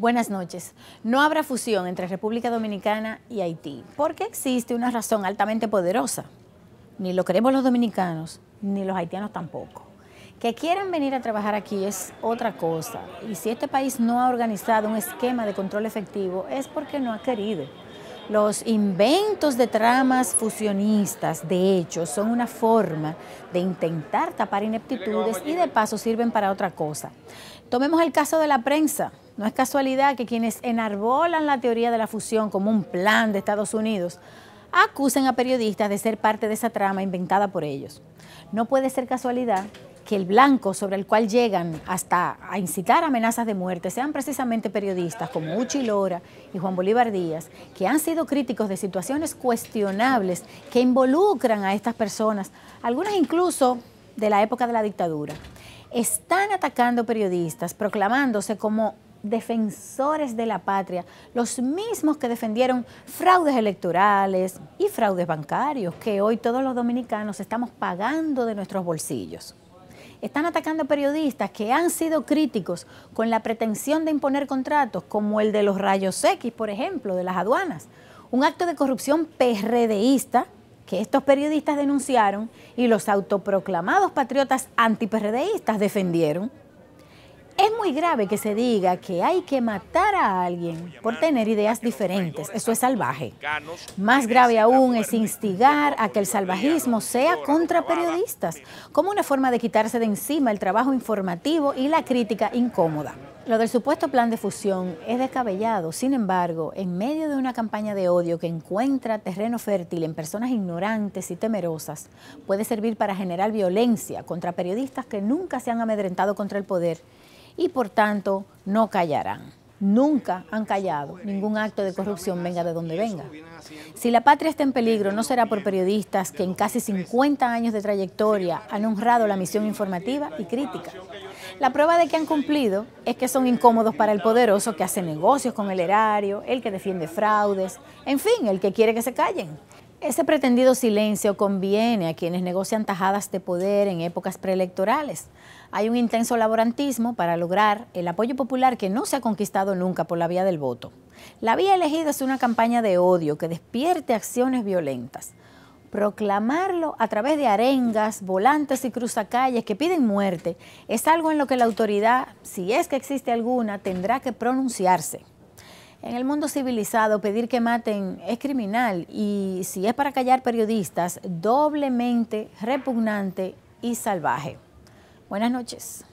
Buenas noches. No habrá fusión entre República Dominicana y Haití, porque existe una razón altamente poderosa. Ni lo queremos los dominicanos, ni los haitianos tampoco. Que quieran venir a trabajar aquí es otra cosa. Y si este país no ha organizado un esquema de control efectivo, es porque no ha querido. Los inventos de tramas fusionistas, de hecho, son una forma de intentar tapar ineptitudes y de paso sirven para otra cosa. Tomemos el caso de la prensa. No es casualidad que quienes enarbolan la teoría de la fusión como un plan de Estados Unidos acusen a periodistas de ser parte de esa trama inventada por ellos. No puede ser casualidad que el blanco sobre el cual llegan hasta a incitar amenazas de muerte sean precisamente periodistas como Uchi Lora y Juan Bolívar Díaz, que han sido críticos de situaciones cuestionables que involucran a estas personas, algunas incluso de la época de la dictadura. Están atacando periodistas, proclamándose como defensores de la patria, los mismos que defendieron fraudes electorales y fraudes bancarios que hoy todos los dominicanos estamos pagando de nuestros bolsillos. Están atacando periodistas que han sido críticos con la pretensión de imponer contratos como el de los rayos X, por ejemplo, de las aduanas, un acto de corrupción PRDista que estos periodistas denunciaron y los autoproclamados patriotas antiperredeístas defendieron. Es muy grave que se diga que hay que matar a alguien por tener ideas diferentes. Eso es salvaje. Más grave aún es instigar a que el salvajismo sea contra periodistas, como una forma de quitarse de encima el trabajo informativo y la crítica incómoda. Lo del supuesto plan de fusión es descabellado, sin embargo, en medio de una campaña de odio que encuentra terreno fértil en personas ignorantes y temerosas, puede servir para generar violencia contra periodistas que nunca se han amedrentado contra el poder y por tanto no callarán. Nunca han callado. Ningún acto de corrupción venga de donde venga. Si la patria está en peligro, no será por periodistas que en casi 50 años de trayectoria han honrado la misión informativa y crítica. La prueba de que han cumplido es que son incómodos para el poderoso que hace negocios con el erario, el que defiende fraudes, en fin, el que quiere que se callen. Ese pretendido silencio conviene a quienes negocian tajadas de poder en épocas preelectorales. Hay un intenso laborantismo para lograr el apoyo popular que no se ha conquistado nunca por la vía del voto. La vía elegida es una campaña de odio que despierte acciones violentas. Proclamarlo a través de arengas, volantes y cruzacalles que piden muerte es algo en lo que la autoridad, si es que existe alguna, tendrá que pronunciarse. En el mundo civilizado, pedir que maten es criminal y si es para callar periodistas, doblemente repugnante y salvaje. Buenas noches.